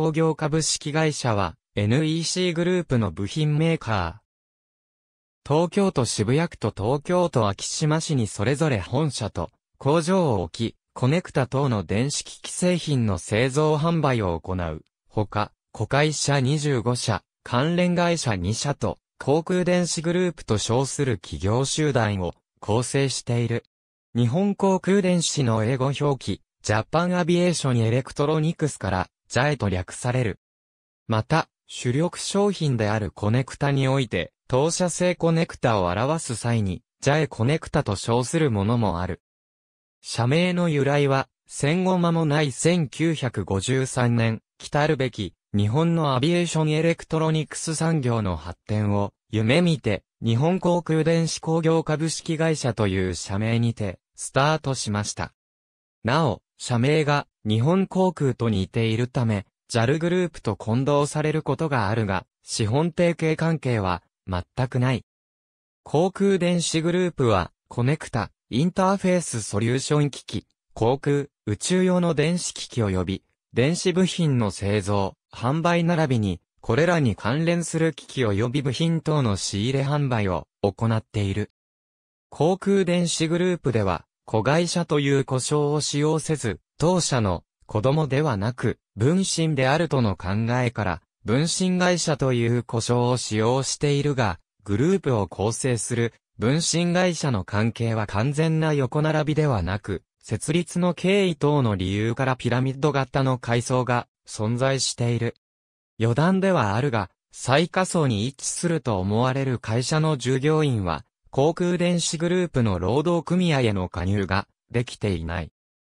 工業株式会社は NEC グループの部品メーカー。東京都渋谷区と東京都昭島市にそれぞれ本社と工場を置き、コネクタ等の電子機器製品の製造販売を行う。ほか、子会社25社、関連会社2社と、航空電子グループと称する企業集団を構成している。日本航空電子の英語表記、ジャパンアビエーションエレクトロニクスから座エと略される。また、主力商品であるコネクタにおいて、当社製コネクタを表す際に、ジャエコネクタと称するものもある。社名の由来は、戦後間もない1953年、来るべき、日本のアビエーションエレクトロニクス産業の発展を、夢見て、日本航空電子工業株式会社という社名にて、スタートしました。なお、社名が日本航空と似ているため、JAL グループと混同されることがあるが、資本提携関係は全くない。航空電子グループは、コネクタ、インターフェースソリューション機器、航空、宇宙用の電子機器及び、電子部品の製造、販売並びに、これらに関連する機器及び部品等の仕入れ販売を行っている。航空電子グループでは、子会社という呼称を使用せず、当社の子供ではなく、分身であるとの考えから、分身会社という呼称を使用しているが、グループを構成する分身会社の関係は完全な横並びではなく、設立の経緯等の理由からピラミッド型の階層が存在している。余談ではあるが、最下層に位置すると思われる会社の従業員は、航空電子グループの労働組合への加入ができていない。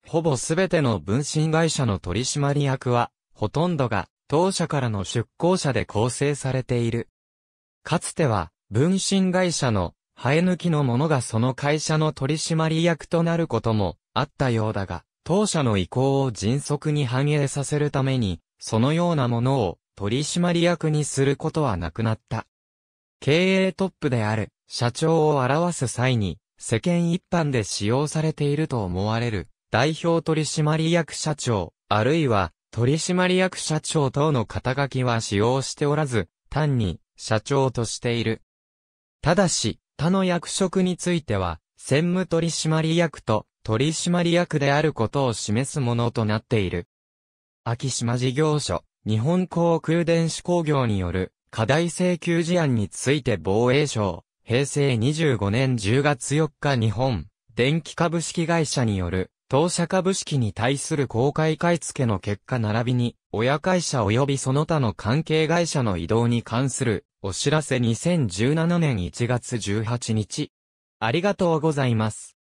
ほぼすべての分身会社の取締役は、ほとんどが当社からの出向者で構成されている。かつては、分身会社の生え抜きの者がその会社の取締役となることもあったようだが、当社の意向を迅速に反映させるために、そのようなものを取締役にすることはなくなった。経営トップである社長を表す際に、世間一般で使用されていると思われる、代表取締役社長、あるいは、取締役社長等の肩書きは使用しておらず、単に、社長としている。ただし、他の役職については、専務取締役と取締役であることを示すものとなっている。秋島事業所、日本航空電子工業による課題請求事案について防衛省、平成25年10月4日日本、電気株式会社による、当社株式に対する公開買付の結果並びに、親会社及びその他の関係会社の移動に関する、お知らせ2017年1月18日。ありがとうございます。